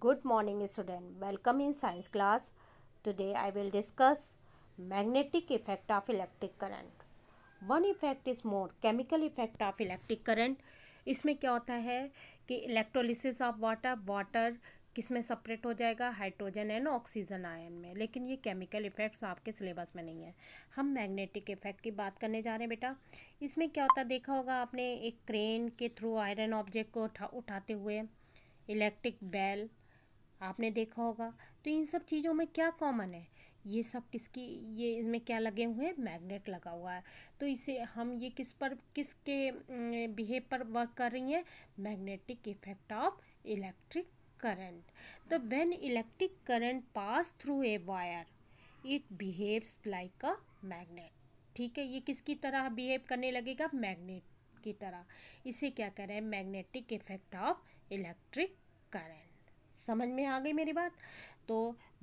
Good morning student welcome in science class today I will discuss magnetic effect of electric current one effect is more chemical effect of electric current इसमें क्या होता है कि electrolysis of water water किस में separate हो जाएगा hydrogen and oxygen ion में लेकिन ये केमिकल इफेक्ट्स आपके सिलेबस में नहीं है हम मैग्नेटिक इफेक्ट की बात करने जा रहे हैं बेटा इसमें क्या होता है देखा होगा आपने एक क्रेन के थ्रू आयरन ऑब्जेक्ट को उठा उठाते हुए इलेक्ट्रिक बेल आपने देखा होगा तो इन सब चीज़ों में क्या कॉमन है ये सब किसकी ये इनमें क्या लगे हुए हैं मैग्नेट लगा हुआ है तो इसे हम ये किस पर किसके बिहेव पर वर्क कर रही हैं magnetic effect of electric current तो when electric current pass through a wire it behaves like a magnet ठीक है ये किसकी तरह बिहेव करने लगेगा मैग्नेट की तरह इसे क्या करें magnetic effect of electric current समझ में आ गई मेरी बात तो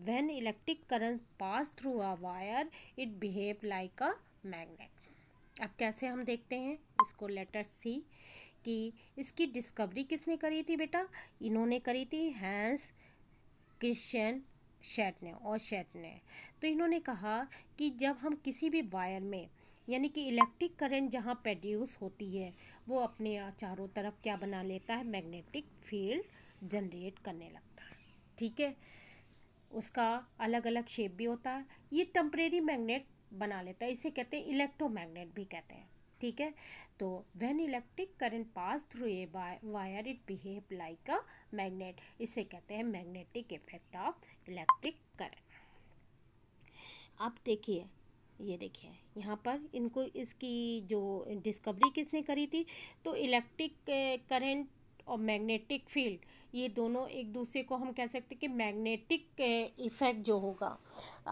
when electric current pass through a wire it behave like a magnet अब कैसे हम देखते हैं इसको लेटर सी कि इसकी डिस्कवरी किसने करी थी बेटा इन्होंने करी थी हैंस क्रिश्चन शेट ने और शेट ने तो इन्होंने कहा कि जब हम किसी भी वायर में यानी कि इलेक्ट्रिक करंट जहाँ प्रोड्यूस होती है वो अपने चारों तरफ क्या बना लेता है मैग्नेटिक फील्ड जनरेट करने लगता ठीक है उसका अलग अलग शेप भी होता है ये टम्परेरी मैग्नेट बना लेता है इसे कहते हैं इलेक्ट्रोमैग्नेट भी कहते हैं ठीक है तो when electric current pass through a wire it behave like a magnet इसे कहते हैं magnetic effect of electric current आप देखिए ये देखिए यहाँ पर इनको इसकी जो डिस्कवरी किसने करी थी तो इलेक्ट्रिक करंट और मैग्नेटिक फील्ड ये दोनों एक दूसरे को हम कह सकते हैं कि मैग्नेटिक इफ़ेक्ट eh, जो होगा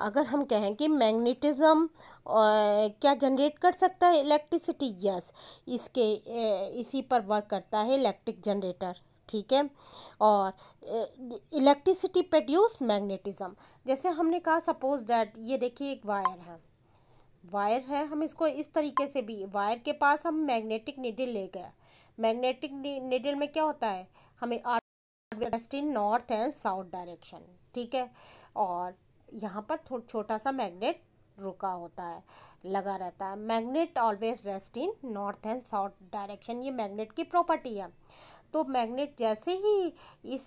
अगर हम कहें कि मैग्नेटिज़म eh, क्या जनरेट कर सकता है इलेक्ट्रिसिटी यस इसके eh, इसी पर वर्क करता है इलेक्ट्रिक जनरेटर ठीक है और इलेक्ट्रिसिटी प्रोड्यूस मैग्नेटिज्म जैसे हमने कहा सपोज दैट ये देखिए एक वायर है वायर है हम इसको इस तरीके से भी वायर के पास हम मैग्नेटिक निडिल ले गए मैग्नेटिक निडिल में क्या होता है हमें west in north and south direction ठीक है और यहाँ पर छोटा सा मैग्नेट रुका होता है लगा रहता है magnet always rest in north and south direction ये मैग्नेट की प्रॉपर्टी है तो मैग्नेट जैसे ही इस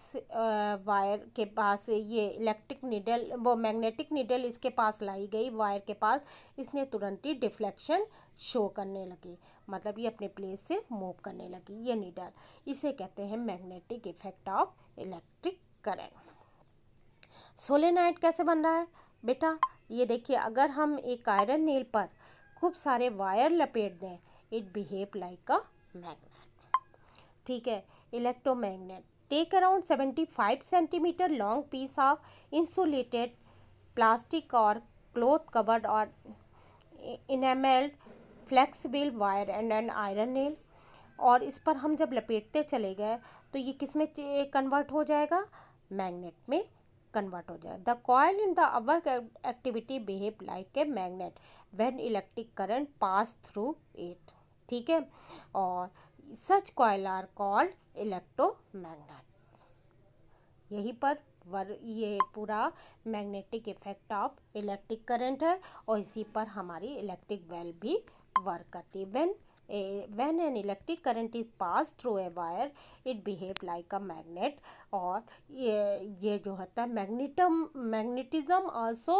वायर के पास ये इलेक्ट्रिक निडल वो मैग्नेटिक निडल इसके पास लाई गई वायर के पास इसने तुरंत ही डिफ्लेक्शन शो करने लगी मतलब ये अपने प्लेस से मूव करने लगी ये नीडल इसे कहते हैं magnetic effect of electric current solenoid कैसे बन रहा है बेटा ये देखिए अगर हम एक आयरन नेल पर खूब सारे वायर लपेट दें it behave like a magnet ठीक है electromagnet take around seventy five centimetre long piece of insulated plastic और क्लोथ कवर्ड और enamelled flex wire and and iron nail और इस पर हम जब लपेटते चले गए तो ये किस में कन्वर्ट हो जाएगा मैग्नेट में कन्वर्ट हो जाएगा the coil in the our activity behave like a magnet when electric current pass through it ठीक है और such coil are called magnet यहीं पर वर ये पूरा magnetic effect of electric current है और इसी पर हमारी इलेक्ट्रिक वेल भी वर्क करती when a when an electric current is pass through a wire it behave like a magnet और ये ये जो होता है मैग्नेटम मैग्नेटिज्म ऑल्सो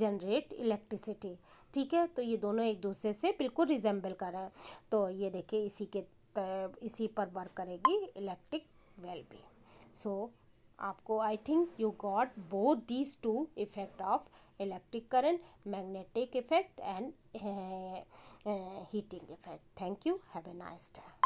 जनरेट इलेक्ट्रिसिटी ठीक है तो ये दोनों एक दूसरे से बिल्कुल रिजेंबल कर रहे हैं तो ये देखिए इसी के इसी पर वर्क करेगी इलेक्ट्रिक वेल भी सो आपको I think you got both these two effect of electric current magnetic effect and Uh, heating effect. Thank you. Have a nice day.